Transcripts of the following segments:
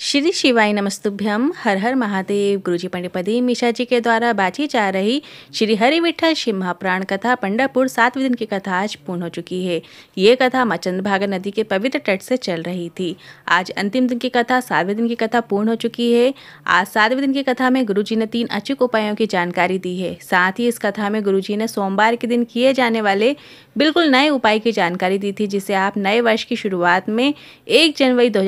श्री शिवाय नमस्तुभ्यम हर हर महादेव गुरुजी पंडितपदी मिशा जी के द्वारा बाची जा रही श्री हरि विठल श्री महाप्राण कथा पंडरपुर सातवें दिन की कथा आज पूर्ण हो चुकी है ये कथा मचंदभागा नदी के पवित्र तट से चल रही थी आज अंतिम दिन की कथा सातवें दिन की कथा पूर्ण हो चुकी है आज सातवें दिन की कथा में गुरु ने तीन अचूक उपायों की जानकारी दी है साथ ही इस कथा में गुरु ने सोमवार के दिन किए जाने वाले बिल्कुल नए उपाय की जानकारी दी थी जिसे आप नए वर्ष की शुरुआत में एक जनवरी दो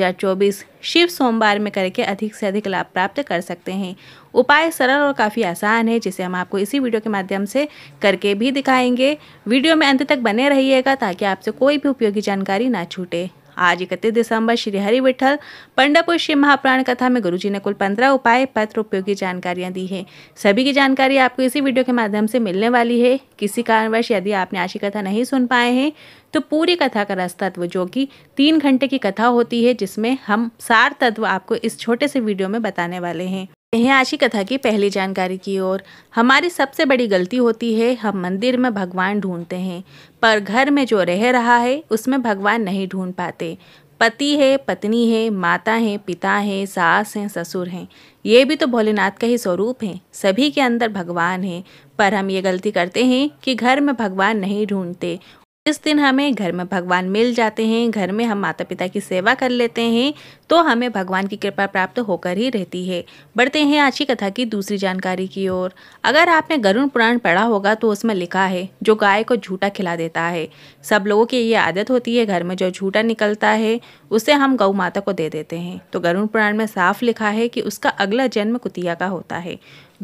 शिव सोमवार में करके अधिक से अधिक लाभ प्राप्त कर सकते हैं उपाय सरल और काफ़ी आसान है जिसे हम आपको इसी वीडियो के माध्यम से करके भी दिखाएंगे वीडियो में अंत तक बने रहिएगा ताकि आपसे कोई भी उपयोगी जानकारी ना छूटे आज इकतीस दिसंबर श्री हरि विठल पंडापुर शिव महाप्राण कथा में गुरुजी ने कुल पंद्रह उपाय पत्र उपयोगी जानकारियाँ दी हैं सभी की जानकारी आपको इसी वीडियो के माध्यम से मिलने वाली है किसी कारणवश यदि आपने आशी कथा नहीं सुन पाए हैं तो पूरी कथा का रस तत्व जो कि तीन घंटे की कथा होती है जिसमें हम सार तत्व आपको इस छोटे से वीडियो में बताने वाले हैं हैं आशी कथा की पहली जानकारी की ओर हमारी सबसे बड़ी गलती होती है हम मंदिर में भगवान ढूंढते हैं पर घर में जो रह रहा है उसमें भगवान नहीं ढूंढ पाते पति है पत्नी है माता है पिता है सास हैं ससुर हैं ये भी तो भोलेनाथ का ही स्वरूप हैं सभी के अंदर भगवान हैं पर हम ये गलती करते हैं कि घर में भगवान नहीं ढूंढते इस दिन हमें घर में भगवान मिल जाते हैं घर में हम माता पिता की सेवा कर लेते हैं तो हमें भगवान की कृपा प्राप्त होकर ही रहती है बढ़ते हैं आज की कथा की दूसरी जानकारी की ओर अगर आपने गरुण पुराण पढ़ा होगा तो उसमें लिखा है जो गाय को झूठा खिला देता है सब लोगों की ये आदत होती है घर में जो झूठा निकलता है उसे हम गौ माता को दे देते हैं तो गरुण पुराण में साफ लिखा है कि उसका अगला जन्म कुतिया का होता है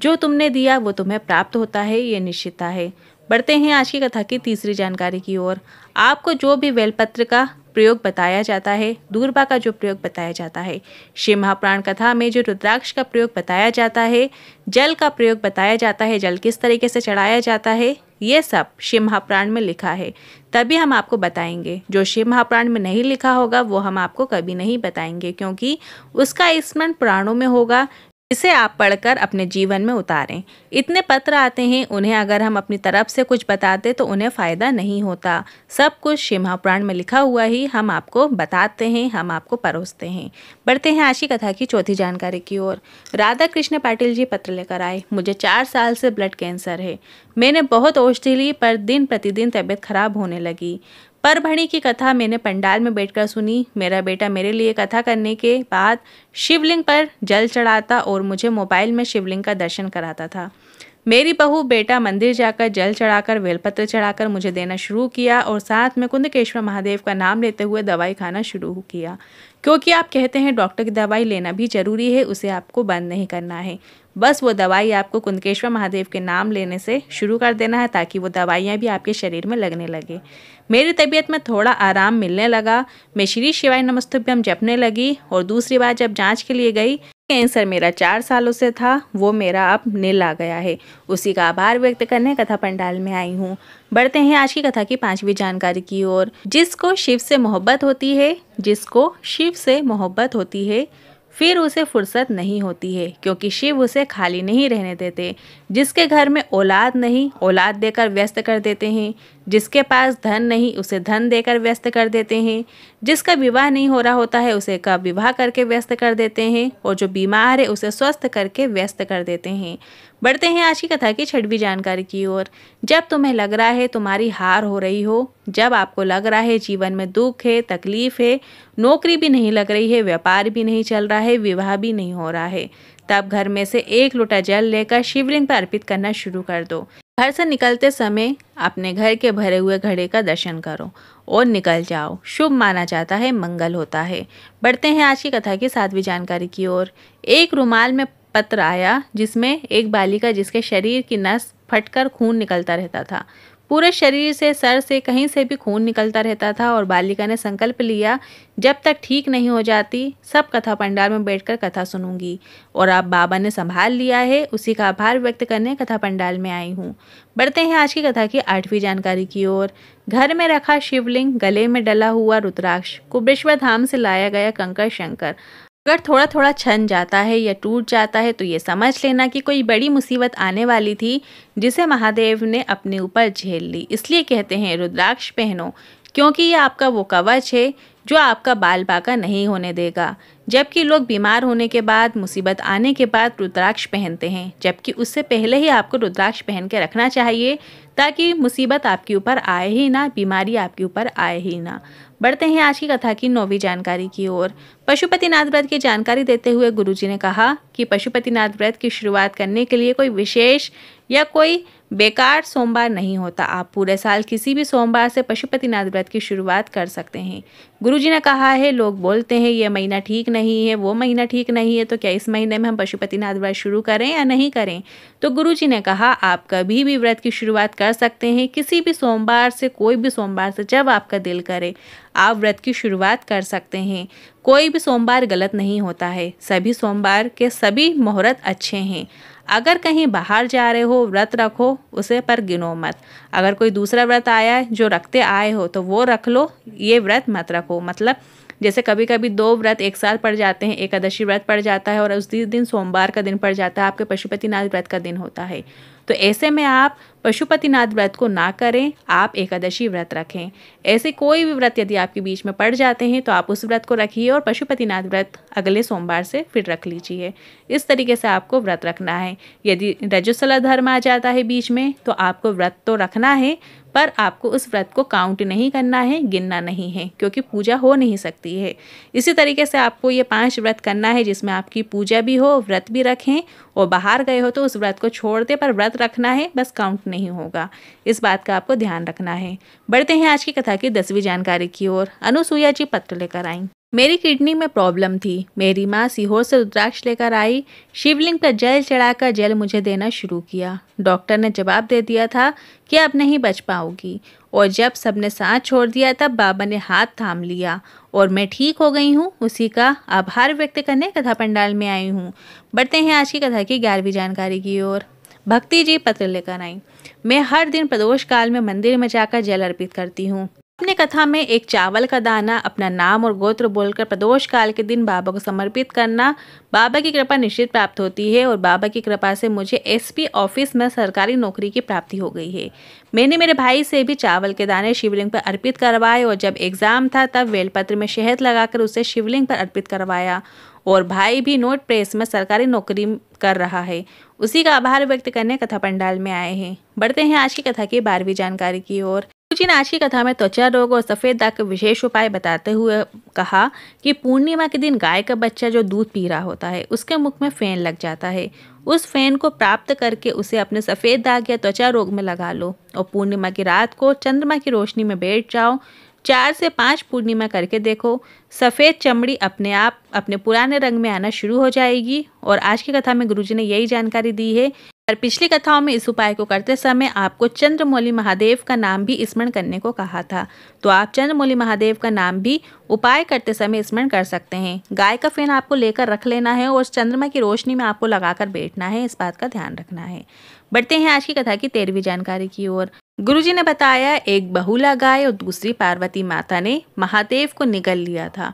जो तुमने दिया वो तुम्हें प्राप्त होता है ये निश्चितता है बढ़ते हैं आज की कथा की तीसरी जानकारी की ओर आपको जो भी बेलपत्र का प्रयोग बताया जाता है दूरबा का जो प्रयोग बताया जाता है शिव महापुराण कथा में जो रुद्राक्ष का प्रयोग बताया जाता है जल का प्रयोग बताया जाता है जल किस तरीके से चढ़ाया जाता है ये सब शिव महापुराण में लिखा है तभी हम आपको बताएंगे जो शिव महापुराण में नहीं लिखा होगा वो हम आपको कभी नहीं बताएंगे क्योंकि उसका स्मरण पुराणों में होगा इसे आप पढ़कर अपने जीवन में उतारें इतने पत्र आते हैं उन्हें अगर हम अपनी तरफ से कुछ बताते तो उन्हें फ़ायदा नहीं होता सब कुछ शिमा पुराण में लिखा हुआ ही हम आपको बताते हैं हम आपको परोसते हैं बढ़ते हैं आशी कथा की चौथी जानकारी की ओर राधा कृष्ण पाटिल जी पत्र लेकर आए मुझे चार साल से ब्लड कैंसर है मैंने बहुत औषधि ली पर दिन प्रतिदिन तबीयत खराब होने लगी परभणी की कथा मैंने पंडाल में बैठकर सुनी मेरा बेटा मेरे लिए कथा करने के बाद शिवलिंग पर जल चढ़ाता और मुझे मोबाइल में शिवलिंग का दर्शन कराता था मेरी बहू बेटा मंदिर जाकर जल चढ़ाकर बेलपत्र चढ़ाकर मुझे देना शुरू किया और साथ में कुंदकेश्वर महादेव का नाम लेते हुए दवाई खाना शुरू किया क्योंकि आप कहते हैं डॉक्टर की दवाई लेना भी ज़रूरी है उसे आपको बंद नहीं करना है बस वो दवाई आपको कुंदकेश्वर महादेव के नाम लेने से शुरू कर देना है ताकि वो दवाइयाँ भी आपके शरीर में लगने लगे मेरी तबीयत में थोड़ा आराम मिलने लगा मैं श्री शिवाय नमस्तुभ्यम जपने लगी और दूसरी बार जब जांच के लिए गई कैंसर मेरा चार सालों से था वो मेरा अब नील आ गया है उसी का आभार व्यक्त करने कथा पंडाल में आई हूँ बढ़ते हैं आज की कथा की पांचवी जानकारी की ओर जिसको शिव से मोहब्बत होती है जिसको शिव से मोहब्बत होती है फिर उसे फुर्सत नहीं होती है क्योंकि शिव उसे खाली नहीं रहने देते जिसके घर में औलाद नहीं औलाद देकर व्यस्त कर देते हैं जिसके पास धन नहीं उसे धन देकर व्यस्त कर देते हैं जिसका विवाह नहीं हो रहा होता है उसे का विवाह करके व्यस्त कर देते हैं और जो बीमार है उसे स्वस्थ करके व्यस्त कर देते हैं बढ़ते हैं आज की कथा की छठवी जानकारी की ओर जब तुम्हें लग रहा है तुम्हारी हार हो रही हो जब आपको लग रहा है जीवन में दुख है तकलीफ है नौकरी भी नहीं लग रही है व्यापार भी नहीं चल रहा है विवाह भी नहीं हो रहा है तब घर में से एक लोटा जल लेकर शिवलिंग पर अर्पित करना शुरू कर दो घर से निकलते समय अपने घर के भरे हुए घड़े का दर्शन करो और निकल जाओ शुभ माना जाता है मंगल होता है बढ़ते हैं आज की कथा की सातवीं जानकारी की ओर एक रुमाल में पत्र आया जिसमें एक बालिका जिसके शरीर की नस फटकर खून निकलता रहता था पूरे शरीर से सर से कहीं से भी खून निकलता रहता था और बालिका ने संकल्प लिया जब तक ठीक नहीं हो जाती सब कथा पंडाल में बैठकर कथा सुनूंगी और अब बाबा ने संभाल लिया है उसी का आभार व्यक्त करने कथा पंडाल में आई हूँ बढ़ते हैं आज की कथा की आठवीं जानकारी की ओर घर में रखा शिवलिंग गले में डला हुआ रुद्राक्ष कुबेश्वर धाम से लाया गया कंकर शंकर अगर थोड़ा थोड़ा छन जाता है या टूट जाता है तो ये समझ लेना कि कोई बड़ी मुसीबत आने वाली थी जिसे महादेव ने अपने ऊपर झेल ली इसलिए कहते हैं रुद्राक्ष पहनो क्योंकि ये आपका वो कवच है जो आपका बाल बाका नहीं होने देगा जबकि लोग बीमार होने के बाद मुसीबत आने के बाद रुद्राक्ष पहनते हैं जबकि उससे पहले ही आपको रुद्राक्ष पहन के रखना चाहिए ताकि मुसीबत आपके ऊपर आए ही ना बीमारी आपके ऊपर आए ही ना बढ़ते हैं आज की कथा की नौवीं जानकारी की ओर पशुपतिनाथ व्रत की जानकारी देते हुए गुरुजी ने कहा कि पशुपतिनाथ व्रत की शुरुआत करने के लिए कोई विशेष या कोई बेकार सोमवार नहीं होता आप पूरे साल किसी भी सोमवार से पशुपतिनाथ व्रत की शुरुआत कर सकते हैं गुरुजी ने कहा है लोग बोलते हैं ये महीना ठीक नहीं है वो महीना ठीक नहीं है तो क्या इस महीने में हम पशुपतिनाथ व्रत शुरू करें या नहीं करें तो गुरुजी ने कहा आप कभी भी व्रत की शुरुआत कर सकते हैं किसी भी सोमवार से कोई भी सोमवार से जब आपका दिल करे आप व्रत की शुरुआत कर सकते हैं कोई भी सोमवार गलत नहीं होता है सभी सोमवार के सभी मुहूर्त अच्छे हैं अगर कहीं बाहर जा रहे हो व्रत रखो उसे पर गिनो मत अगर कोई दूसरा व्रत आया है जो रखते आए हो तो वो रख लो ये व्रत मत रखो मतलब जैसे कभी कभी दो व्रत एक साथ पड़ जाते हैं एकादशी व्रत पड़ जाता है और उस दिन सोमवार का दिन पड़ जाता है आपके पशुपतिनाथ व्रत का दिन होता है तो ऐसे में आप पशुपतिनाथ व्रत को ना करें आप एकादशी व्रत रखें ऐसे कोई भी व्रत यदि आपके बीच में पड़ जाते हैं तो आप उस व्रत को रखिए और पशुपतिनाथ व्रत अगले सोमवार से फिर रख लीजिए इस तरीके से आपको व्रत रखना है यदि रजोसला धर्म आ जाता है बीच में तो आपको व्रत तो रखना है पर आपको उस व्रत को काउंट नहीं करना है गिनना नहीं है क्योंकि पूजा हो नहीं सकती है इसी तरीके से आपको ये पांच व्रत करना है जिसमें आपकी पूजा भी हो व्रत भी रखें और बाहर गए हो तो उस व्रत को छोड़ दें पर व्रत रखना है बस काउंट नहीं होगा इस बात का आपको ध्यान रखना है बढ़ते हैं आज की कथा की दसवीं जानकारी की ओर अनुसुईया जी पत्र लेकर आई मेरी किडनी में प्रॉब्लम थी मेरी माँ सीहोर से रुद्राक्ष लेकर आई शिवलिंग पर जल चढ़ाकर जल मुझे देना शुरू किया डॉक्टर ने जवाब दे दिया था कि अब नहीं बच पाओगी और जब सबने सांस छोड़ दिया तब बाबा ने हाथ थाम लिया और मैं ठीक हो गई हूँ उसी का आभार व्यक्त करने कथा पंडाल में आई हूँ बढ़ते हैं आज की कथा की ग्यारहवीं जानकारी की ओर भक्ति जी पत्र लेकर आई मैं हर दिन प्रदोष काल में मंदिर में जाकर जल अर्पित करती हूँ अपने कथा में एक चावल का दाना अपना नाम और गोत्र बोलकर प्रदोष काल के दिन बाबा को समर्पित करना बाबा की कृपा निश्चित प्राप्त होती है और बाबा की कृपा से मुझे एसपी ऑफिस में सरकारी नौकरी की प्राप्ति हो गई है मैंने मेरे भाई से भी चावल के दाने शिवलिंग पर अर्पित करवाए और जब एग्ज़ाम था तब बेलपत्र में शहद लगाकर उसे शिवलिंग पर अर्पित करवाया और भाई भी नोट प्रेस में सरकारी नौकरी कर रहा है उसी का आभार व्यक्त करने कथा पंडाल में आए हैं बढ़ते हैं आज की कथा की बारहवीं जानकारी की ओर कुछ आज की कथा में त्वचा रोग और सफ़ेद दाग के विशेष उपाय बताते हुए कहा कि पूर्णिमा के दिन गाय का बच्चा जो दूध पी रहा होता है उसके मुख में फैन लग जाता है उस फैन को प्राप्त करके उसे अपने सफ़ेद दाग या त्वचा रोग में लगा लो और पूर्णिमा की रात को चंद्रमा की रोशनी में बैठ जाओ चार से पाँच पूर्णिमा करके देखो सफ़ेद चमड़ी अपने आप अपने पुराने रंग में आना शुरू हो जाएगी और आज की कथा में गुरुजी ने यही जानकारी दी है और पिछली कथाओं में इस उपाय को करते समय आपको चंद्रमौली महादेव का नाम भी स्मरण करने को कहा था तो आप चंद्रमौली महादेव का नाम भी उपाय करते समय स्मरण कर सकते हैं गाय का फेन आपको लेकर रख लेना है और चंद्रमा की रोशनी में आपको लगाकर बैठना है इस बात का ध्यान रखना है बढ़ते हैं आज की कथा की तेरहवीं जानकारी की ओर गुरुजी ने बताया एक बहुला गाय और दूसरी पार्वती माता ने महादेव को निगल लिया था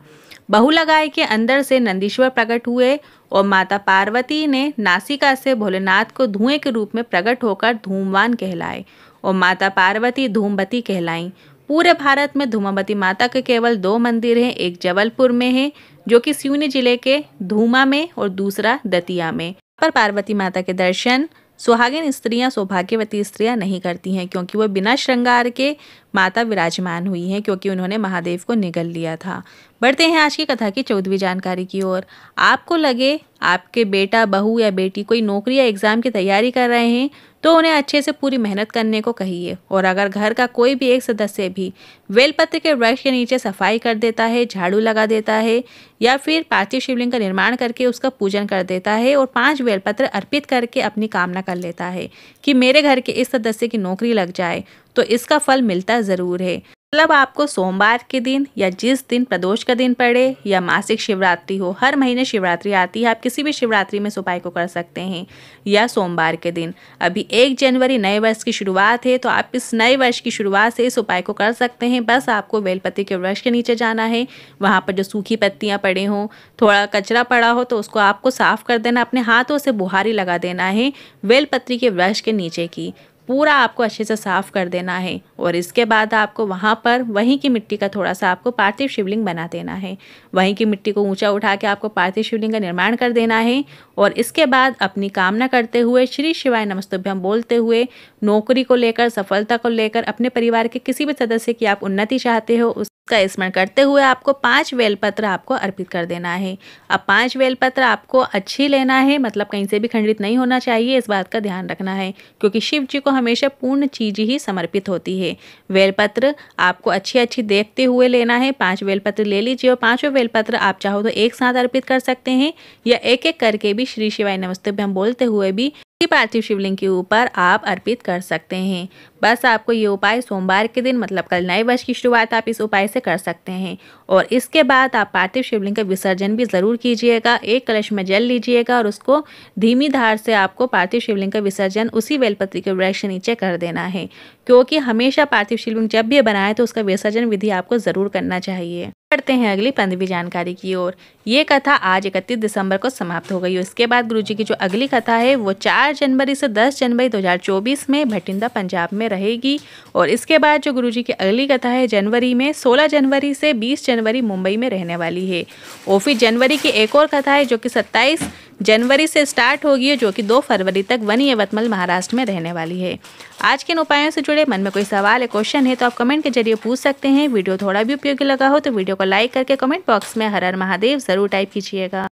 बहुलगाय के अंदर से नंदीश्वर प्रकट हुए और माता पार्वती ने नासिका से भोलेनाथ को धुएं के रूप में प्रकट होकर धूमवान कहलाए और माता पार्वती धूमबती कहलाई पूरे भारत में धूमावती माता के केवल दो मंदिर हैं एक जबलपुर में है जो कि सिवनी जिले के धूमा में और दूसरा दतिया में पर पार्वती माता के दर्शन सुहागिन स्त्रियां सौभाग्यवती स्त्रियां नहीं करती हैं क्योंकि वह बिना श्रृंगार के माता विराजमान हुई हैं क्योंकि उन्होंने महादेव को निगल लिया था बढ़ते हैं आज की कथा की चौदहवीं जानकारी की ओर आपको लगे आपके बेटा बहू या बेटी कोई नौकरी या एग्ज़ाम की तैयारी कर रहे हैं तो उन्हें अच्छे से पूरी मेहनत करने को कहिए और अगर घर का कोई भी एक सदस्य भी बेलपत्र के वृक्ष के नीचे सफाई कर देता है झाड़ू लगा देता है या फिर पार्थिव शिवलिंग का निर्माण करके उसका पूजन कर देता है और पांच बेलपत्र अर्पित करके अपनी कामना कर लेता है कि मेरे घर के इस सदस्य की नौकरी लग जाए तो इसका फल मिलता ज़रूर है मतलब आपको सोमवार के दिन या जिस दिन प्रदोष का दिन पड़े या मासिक शिवरात्रि हो हर महीने शिवरात्रि आती है आप किसी भी शिवरात्रि में सुपाई को कर सकते हैं या सोमवार के दिन अभी एक जनवरी नए वर्ष की शुरुआत है तो आप इस नए वर्ष की शुरुआत से इस उपाय को कर सकते हैं बस आपको बेलपत्ती के वृक्ष के नीचे जाना है वहाँ पर जो सूखी पत्तियाँ पड़े हों थोड़ा कचरा पड़ा हो तो उसको आपको साफ कर देना अपने हाथों से बुहारी लगा देना है बेलपत्री के वृक्ष के नीचे की पूरा आपको अच्छे से साफ़ कर देना है और इसके बाद आपको वहाँ पर वहीं की मिट्टी का थोड़ा सा आपको पार्थिव शिवलिंग बना देना है वहीं की मिट्टी को ऊंचा उठा के आपको पार्थिव शिवलिंग का निर्माण कर देना है और इसके बाद अपनी कामना करते हुए श्री शिवाय नमस्तुभ्यम बोलते हुए नौकरी को लेकर सफलता को लेकर अपने परिवार के किसी भी सदस्य की आप उन्नति चाहते हो उस का स्मरण करते हुए आपको पांच बेलपत्र आपको अर्पित कर देना है अब पांच बेलपत्र आपको अच्छी लेना है मतलब कहीं से भी खंडित नहीं होना चाहिए इस बात का ध्यान रखना है क्योंकि शिव जी को हमेशा पूर्ण चीज ही समर्पित होती है बेलपत्र आपको अच्छी अच्छी देखते हुए लेना है पाँच बेलपत्र ले लीजिए और पाँचों बेलपत्र आप चाहो तो एक साथ अर्पित कर सकते हैं या एक एक करके भी श्री शिवाय नमस्ते हम बोलते हुए भी पार्थिव शिवलिंग के ऊपर आप अर्पित कर सकते हैं बस आपको ये उपाय सोमवार के दिन मतलब कल नए वर्ष की शुरुआत आप इस उपाय से कर सकते हैं और इसके बाद आप पार्थिव शिवलिंग का विसर्जन भी ज़रूर कीजिएगा एक कलश में जल लीजिएगा और उसको धीमी धार से आपको पार्थिव शिवलिंग का विसर्जन उसी बेलपत्री के वृक्ष नीचे कर देना है क्योंकि हमेशा पार्थिव शिवलिंग जब भी बनाए तो उसका विसर्जन विधि आपको ज़रूर करना चाहिए करते हैं अगली पंद्रवी जानकारी की ओर ये कथा आज इकतीस दिसंबर को समाप्त हो गई उसके बाद गुरु जी की जो अगली कथा है वो चार जनवरी से दस जनवरी 2024 में भटिंदा पंजाब में रहेगी और इसके बाद जो गुरु जी की अगली कथा है जनवरी में सोलह जनवरी से बीस जनवरी मुंबई में रहने वाली है और फिर जनवरी की एक और कथा है जो कि सत्ताईस जनवरी से स्टार्ट होगी जो कि दो फरवरी तक वनी यवतमल महाराष्ट्र में रहने वाली है आज के इन उपायों से जुड़े मन में कोई सवाल या क्वेश्चन है तो आप कमेंट के जरिए पूछ सकते हैं वीडियो थोड़ा भी उपयोगी लगा हो तो वीडियो को लाइक करके कमेंट बॉक्स में हर हर महादेव जरूर ज़रूर टाइप कीजिएगा